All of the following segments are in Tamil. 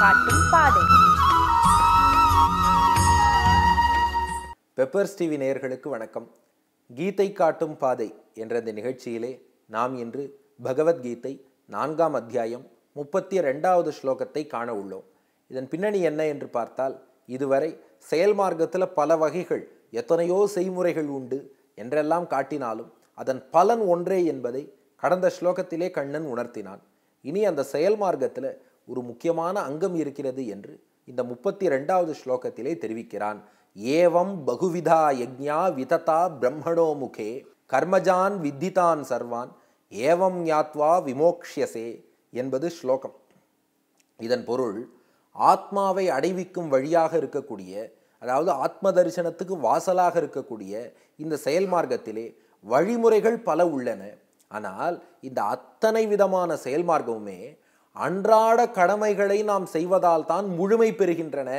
காட்டும் பாதை பெப்பர்ஸ் டிவி நேயர்களுக்கு வணக்கம் கீதை காட்டும் பாதை என்ற இந்த நிகழ்ச்சியிலே நாம் இன்று பகவத்கீதை நான்காம் அத்தியாயம் முப்பத்தி ரெண்டாவது ஸ்லோகத்தை காண உள்ளோம் இதன் பின்னணி என்ன என்று பார்த்தால் இதுவரை செயல் மார்க்கத்தில் பல வகைகள் எத்தனையோ செய்முறைகள் உண்டு என்றெல்லாம் காட்டினாலும் அதன் பலன் ஒன்றே என்பதை கடந்த ஸ்லோகத்திலே கண்ணன் உணர்த்தினான் இனி அந்த செயல் மார்க்கத்தில் ஒரு முக்கியமான அங்கம் இருக்கிறது என்று இந்த முப்பத்தி ரெண்டாவது ஸ்லோகத்திலே தெரிவிக்கிறான் ஏவம் பகுவிதா யஜ்ஞா விததா பிரம்மணோ முகே கர்மஜான் வித்திதான் சர்வான் ஏவம் ஞாத்வா விமோக்ஷியசே என்பது ஸ்லோகம் இதன் பொருள் ஆத்மாவை அடைவிக்கும் வழியாக இருக்கக்கூடிய அதாவது ஆத்ம தரிசனத்துக்கு வாசலாக இருக்கக்கூடிய இந்த செயல் மார்க்கத்திலே வழிமுறைகள் பல உள்ளன ஆனால் இந்த அத்தனை விதமான செயல் மார்க்கமுமே அன்றாட கடமைகளை நாம் செய்வதால் தான் முழுமை பெறுகின்றன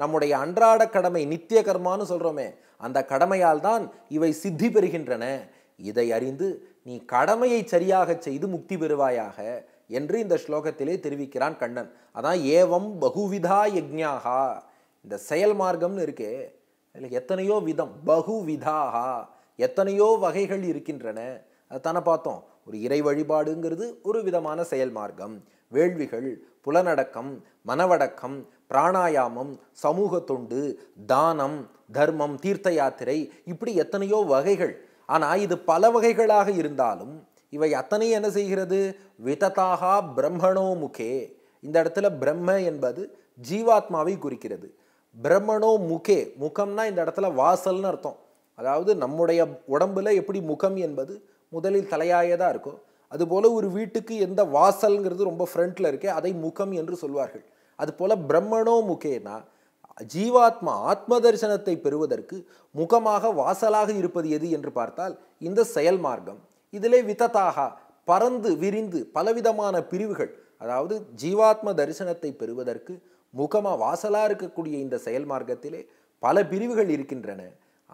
நம்முடைய அன்றாட கடமை நித்திய கர்மான்னு சொல்கிறோமே அந்த கடமையால் தான் இவை சித்தி பெறுகின்றன இதை அறிந்து நீ கடமையை சரியாக செய்து முக்தி பெறுவாயாக என்று இந்த ஸ்லோகத்திலே தெரிவிக்கிறான் கண்ணன் அதான் ஏவம் பகுவிதா யஜ்ஞாகா இந்த செயல் மார்க்கம்னு இருக்கே இல்லை எத்தனையோ விதம் பகுவிதாகா எத்தனையோ வகைகள் இருக்கின்றன அதை தானே பார்த்தோம் ஒரு இறை வழிபாடுங்கிறது ஒரு விதமான செயல் மார்க்கம் வேள்விகள் புலனடக்கம் மனவடக்கம் பிராணாயாமம் சமூக தொண்டு தானம் தர்மம் தீர்த்த யாத்திரை இப்படி எத்தனையோ வகைகள் ஆனால் இது பல வகைகளாக இருந்தாலும் இவை அத்தனை என்ன செய்கிறது விததாகா பிரம்மணோ முகே இந்த இடத்துல பிரம்ம என்பது ஜீவாத்மாவை குறிக்கிறது பிரம்மணோ முகே முகம்னா இந்த இடத்துல வாசல்னு அர்த்தம் அதாவது நம்முடைய உடம்புல எப்படி முகம் என்பது முதலில் தலையாயதாக இருக்கும் அதுபோல் ஒரு வீட்டுக்கு எந்த வாசல்ங்கிறது ரொம்ப ஃப்ரண்ட்டில் இருக்கே அதை முகம் என்று சொல்வார்கள் அதுபோல் பிரம்மணோ முகேனா ஜீவாத்மா ஆத்ம தரிசனத்தை பெறுவதற்கு முகமாக வாசலாக இருப்பது எது என்று பார்த்தால் இந்த செயல் மார்க்கம் இதிலே விதத்தாக பறந்து விரிந்து பலவிதமான பிரிவுகள் அதாவது ஜீவாத்ம தரிசனத்தை பெறுவதற்கு முகமாக வாசலாக இருக்கக்கூடிய இந்த செயல் மார்க்கத்திலே பல பிரிவுகள் இருக்கின்றன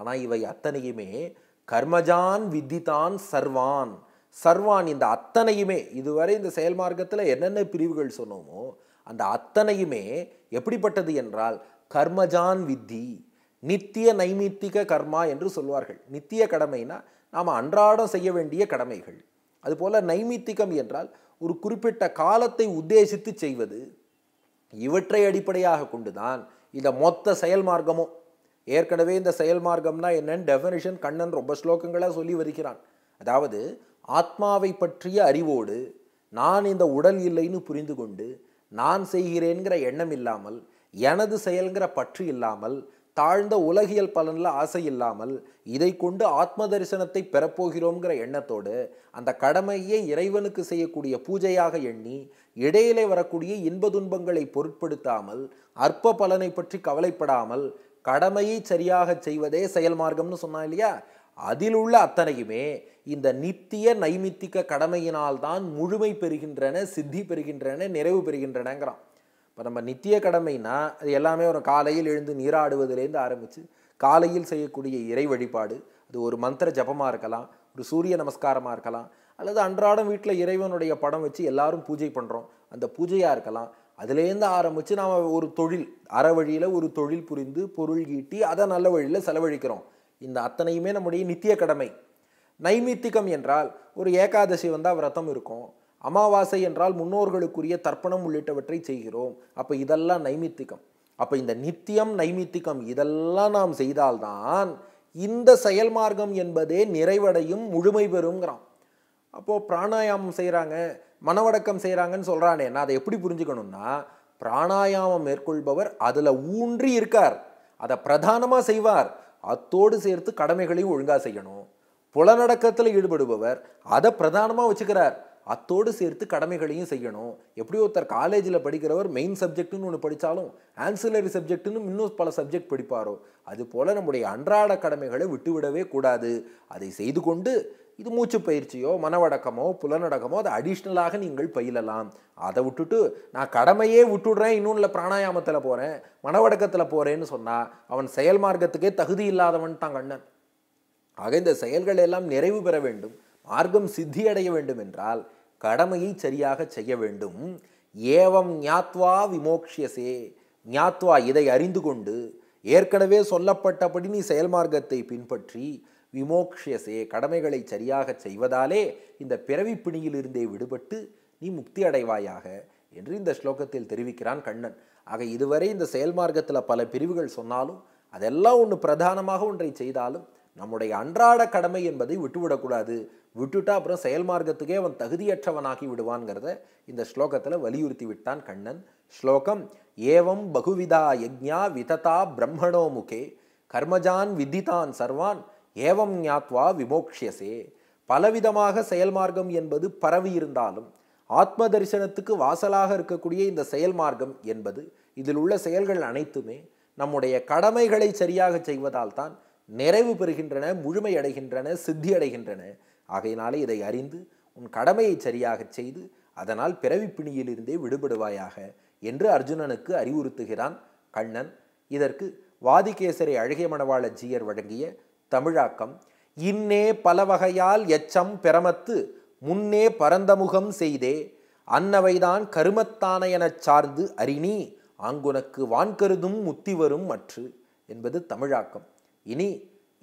ஆனால் இவை அத்தனையுமே கர்மஜான் வித்திதான் சர்வான் சர்வான் இந்த அத்தனையுமே இதுவரை இந்த செயல் மார்க்கத்தில் என்னென்ன பிரிவுகள் சொன்னோமோ அந்த அத்தனையுமே எப்படிப்பட்டது என்றால் கர்மஜான் வித்தி நித்திய நைமித்திக கர்மா என்று சொல்வார்கள் நித்திய கடமைனா நாம் அன்றாடம் செய்ய வேண்டிய கடமைகள் அதுபோல் நைமித்திகம் என்றால் ஒரு குறிப்பிட்ட காலத்தை உத்தேசித்து செய்வது இவற்றை அடிப்படையாக கொண்டுதான் இந்த மொத்த செயல் மார்க்கமும் ஏற்கனவே இந்த செயல் மார்க்கம்னா என்னன்னு டெஃபனிஷன் கண்ணன் ரொம்ப ஸ்லோகங்களாக சொல்லி வருகிறான் அதாவது ஆத்மாவை பற்றிய அறிவோடு நான் இந்த உடல் இல்லைன்னு புரிந்து கொண்டு நான் செய்கிறேங்கிற எண்ணம் இல்லாமல் எனது செயல்கிற பற்று இல்லாமல் தாழ்ந்த உலகியல் பலனில் ஆசை இல்லாமல் இதை கொண்டு ஆத்ம தரிசனத்தை பெறப்போகிறோங்கிற எண்ணத்தோடு அந்த கடமையை இறைவனுக்கு செய்யக்கூடிய பூஜையாக எண்ணி இடையிலே வரக்கூடிய இன்ப துன்பங்களை பொருட்படுத்தாமல் அற்ப பலனை பற்றி கவலைப்படாமல் கடமையை சரியாக செய்வதே செயல் மார்க்கம்னு சொன்னான் இல்லையா அதில் உள்ள அத்தனையுமே இந்த நித்திய கடமையினால் கடமையினால்தான் முழுமை பெறுகின்றன சித்தி பெறுகின்றன நிறைவு பெறுகின்றனங்கிறான் இப்போ நம்ம நித்திய கடமைனா அது எல்லாமே ஒரு காலையில் எழுந்து நீராடுவதிலேருந்து ஆரம்பித்து காலையில் செய்யக்கூடிய இறை வழிபாடு அது ஒரு மந்திர ஜபமாக இருக்கலாம் ஒரு சூரிய நமஸ்காரமாக இருக்கலாம் அல்லது அன்றாடம் வீட்டில் இறைவனுடைய படம் வச்சு எல்லாரும் பூஜை பண்ணுறோம் அந்த பூஜையாக இருக்கலாம் அதுலேருந்து ஆரம்பித்து நாம் ஒரு தொழில் அற வழியில் ஒரு தொழில் புரிந்து பொருள் ஈட்டி அதை நல்ல வழியில் செலவழிக்கிறோம் இந்த அத்தனையுமே நம்முடைய நித்திய கடமை நைமித்திகம் என்றால் ஒரு ஏகாதசி வந்தால் விரதம் இருக்கும் அமாவாசை என்றால் முன்னோர்களுக்குரிய தர்ப்பணம் உள்ளிட்டவற்றை செய்கிறோம் அப்போ இதெல்லாம் நைமித்திகம் அப்போ இந்த நித்தியம் நைமித்திகம் இதெல்லாம் நாம் செய்தால்தான் இந்த செயல் மார்க்கம் என்பதே நிறைவடையும் முழுமை பெறுங்கிறான் அப்போது பிராணாயாமம் செய்கிறாங்க மனவடக்கம் செய்கிறாங்கன்னு சொல்கிறானே நான் அதை எப்படி புரிஞ்சுக்கணும்னா பிராணாயாமம் மேற்கொள்பவர் அதில் ஊன்றி இருக்கார் அதை பிரதானமாக செய்வார் அத்தோடு சேர்த்து கடமைகளையும் ஒழுங்காக செய்யணும் புலநடக்கத்தில் ஈடுபடுபவர் அதை பிரதானமாக வச்சுக்கிறார் அத்தோடு சேர்த்து கடமைகளையும் செய்யணும் எப்படி ஒருத்தர் காலேஜில் படிக்கிறவர் மெயின் சப்ஜெக்ட்டுன்னு ஒன்று படித்தாலும் ஆன்சிலரி சப்ஜெக்ட்டுன்னு இன்னும் பல சப்ஜெக்ட் படிப்பாரோ அது போல் நம்முடைய அன்றாட கடமைகளை விட்டுவிடவே கூடாது அதை செய்து கொண்டு இது மூச்சு பயிற்சியோ மனவடக்கமோ புலனடக்கமோ அதை அடிஷ்னலாக நீங்கள் பயிலலாம் அதை விட்டுட்டு நான் கடமையே விட்டுடுறேன் இன்னொன்றில் பிராணாயாமத்தில் போகிறேன் மனவடக்கத்தில் போகிறேன்னு சொன்னால் அவன் செயல் மார்க்கத்துக்கே தகுதி இல்லாதவன் தான் கண்ணன் ஆக இந்த செயல்கள் எல்லாம் நிறைவு பெற வேண்டும் மார்க்கம் சித்தி அடைய வேண்டும் என்றால் கடமையை சரியாக செய்ய வேண்டும் ஏவம் ஞாத்வா விமோக்ஷியசே ஞாத்வா இதை அறிந்து கொண்டு ஏற்கனவே சொல்லப்பட்டபடி நீ செயல்மார்க்கத்தை பின்பற்றி விமோக்ஷியசே கடமைகளை சரியாக செய்வதாலே இந்த பிறவி பிணியிலிருந்தே விடுபட்டு நீ முக்தி அடைவாயாக என்று இந்த ஸ்லோகத்தில் தெரிவிக்கிறான் கண்ணன் ஆக இதுவரை இந்த செயல்மார்க்கத்தில் பல பிரிவுகள் சொன்னாலும் அதெல்லாம் ஒன்று பிரதானமாக ஒன்றை செய்தாலும் நம்முடைய அன்றாட கடமை என்பதை விட்டுவிடக்கூடாது விட்டுட்டா அப்புறம் செயல் மார்க்கத்துக்கே அவன் தகுதியற்றவனாகி விடுவான்ங்கிறத இந்த ஸ்லோகத்தில் வலியுறுத்தி விட்டான் கண்ணன் ஸ்லோகம் ஏவம் பகுவிதா யஜ்ஞா விததா பிரம்மணோ முகே கர்மஜான் விதிதான் சர்வான் ஏவம் ஞாத்வா விமோக்ஷியசே பலவிதமாக செயல் மார்க்கம் என்பது பரவி இருந்தாலும் ஆத்ம தரிசனத்துக்கு வாசலாக இருக்கக்கூடிய இந்த செயல் மார்க்கம் என்பது இதில் உள்ள செயல்கள் அனைத்துமே நம்முடைய கடமைகளை சரியாக செய்வதால் தான் நிறைவு பெறுகின்றன முழுமையடைகின்றன சித்தியடைகின்றன ஆகையினாலே இதை அறிந்து உன் கடமையை சரியாகச் செய்து அதனால் பிறவி பிணியிலிருந்தே விடுபடுவாயாக என்று அர்ஜுனனுக்கு அறிவுறுத்துகிறான் கண்ணன் இதற்கு வாதிகேசரி அழகிய மணவாள ஜியர் வழங்கிய தமிழாக்கம் இன்னே பலவகையால் எச்சம் பெறமத்து முன்னே பரந்தமுகம் செய்தே அன்னவைதான் கருமத்தான எனச் சார்ந்து அரிணி ஆங்குனக்கு வான்கருதும் முத்தி வரும் மற்று என்பது தமிழாக்கம் இனி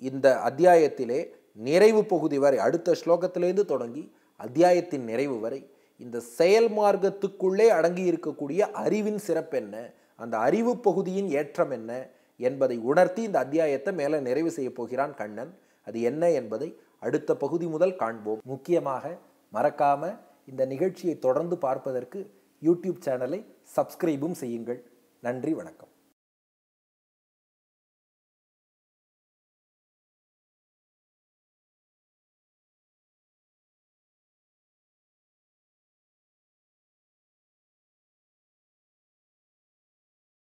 இந்த அத்தியாயத்திலே நிறைவு பகுதி வரை அடுத்த ஸ்லோகத்திலேருந்து தொடங்கி அத்தியாயத்தின் நிறைவு வரை இந்த செயல் மார்க்கத்துக்குள்ளே அடங்கி இருக்கக்கூடிய அறிவின் சிறப்பு என்ன அந்த அறிவு பகுதியின் ஏற்றம் என்ன என்பதை உணர்த்தி இந்த அத்தியாயத்தை மேலே நிறைவு செய்ய போகிறான் கண்ணன் அது என்ன என்பதை அடுத்த பகுதி முதல் காண்போம் முக்கியமாக மறக்காம இந்த நிகழ்ச்சியை தொடர்ந்து பார்ப்பதற்கு யூடியூப் சேனலை சப்ஸ்கிரைபும் செய்யுங்கள் நன்றி வணக்கம்